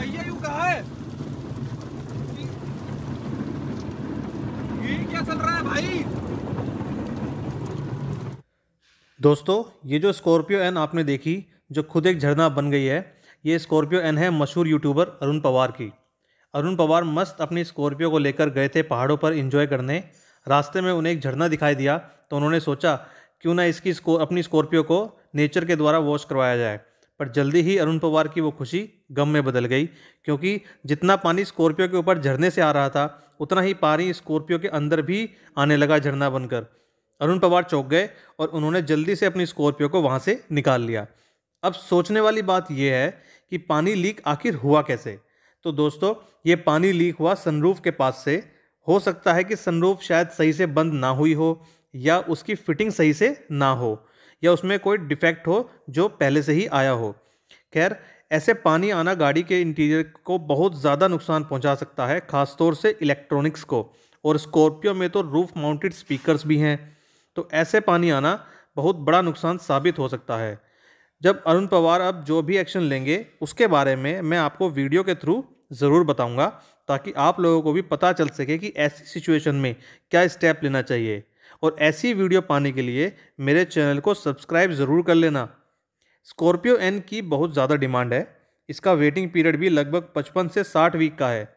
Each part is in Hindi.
भैया यू कहा है ये क्या चल रहा है भाई दोस्तों ये जो स्कॉर्पियो एन आपने देखी जो खुद एक झरना बन गई है ये स्कॉर्पियो एन है मशहूर यूट्यूबर अरुण पवार की अरुण पवार मस्त अपनी स्कॉर्पियो को लेकर गए थे पहाड़ों पर इंजॉय करने रास्ते में उन्हें एक झरना दिखाई दिया तो उन्होंने सोचा क्यों ना इसकी स्कोर अपनी स्कॉर्पियो को नेचर के द्वारा वॉश करवाया जाए पर जल्दी ही अरुण पवार की वो खुशी गम में बदल गई क्योंकि जितना पानी स्कॉर्पियो के ऊपर झरने से आ रहा था उतना ही पानी स्कॉर्पियो के अंदर भी आने लगा झरना बनकर अरुण पवार चौंक गए और उन्होंने जल्दी से अपनी स्कॉर्पियो को वहाँ से निकाल लिया अब सोचने वाली बात यह है कि पानी लीक आखिर हुआ कैसे तो दोस्तों ये पानी लीक हुआ सनरूफ के पास से हो सकता है कि सनरूफ शायद सही से बंद ना हुई हो या उसकी फिटिंग सही से ना हो या उसमें कोई डिफेक्ट हो जो पहले से ही आया हो खैर ऐसे पानी आना गाड़ी के इंटीरियर को बहुत ज़्यादा नुकसान पहुंचा सकता है ख़ासतौर से इलेक्ट्रॉनिक्स को और स्कॉर्पियो में तो रूफ माउंटेड स्पीकर्स भी हैं तो ऐसे पानी आना बहुत बड़ा नुकसान साबित हो सकता है जब अरुण पवार अब जो भी एक्शन लेंगे उसके बारे में मैं आपको वीडियो के थ्रू ज़रूर बताऊँगा ताकि आप लोगों को भी पता चल सके कि ऐसी सिचुएशन में क्या स्टेप लेना चाहिए और ऐसी वीडियो पाने के लिए मेरे चैनल को सब्सक्राइब ज़रूर कर लेना स्कॉर्पियो एन की बहुत ज़्यादा डिमांड है इसका वेटिंग पीरियड भी लगभग पचपन से साठ वीक का है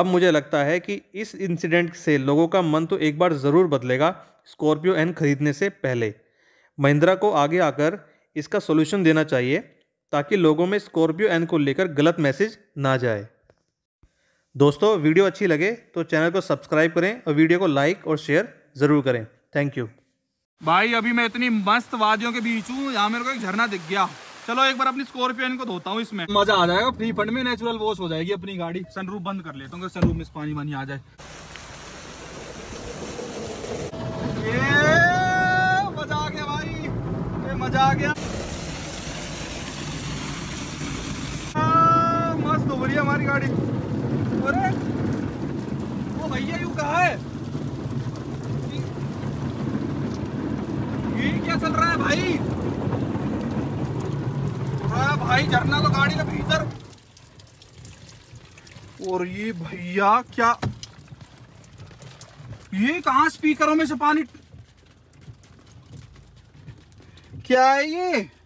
अब मुझे लगता है कि इस इंसिडेंट से लोगों का मन तो एक बार ज़रूर बदलेगा स्कॉर्पियो एन खरीदने से पहले महिंद्रा को आगे आकर इसका सोल्यूशन देना चाहिए ताकि लोगों में स्कॉर्पियो एन को लेकर गलत मैसेज ना जाए दोस्तों वीडियो अच्छी लगे तो चैनल को सब्सक्राइब करें और वीडियो को लाइक और शेयर ज़रूर करें थैंक यू भाई अभी मैं इतनी मस्त वादियों के बीच हूँ यहाँ मेरे को एक झरना दिख गया चलो एक बार अपनी स्कॉर्पियन को धोता हूँ इसमें मजा आ जाएगा फ्री फंड में नेचुरल वॉश हो जाएगी अपनी गाड़ी सनरूफ बंद कर लेता हूँ सनरूफ में पानी वानी आ जाए हाँ, मस्त हो रही है हमारी गाड़ी अरे वो भैया यू कहा है है भाई भाई झरना तो गाड़ी का भीतर और ये भैया क्या ये कहा स्पीकरों में से पानी क्या है ये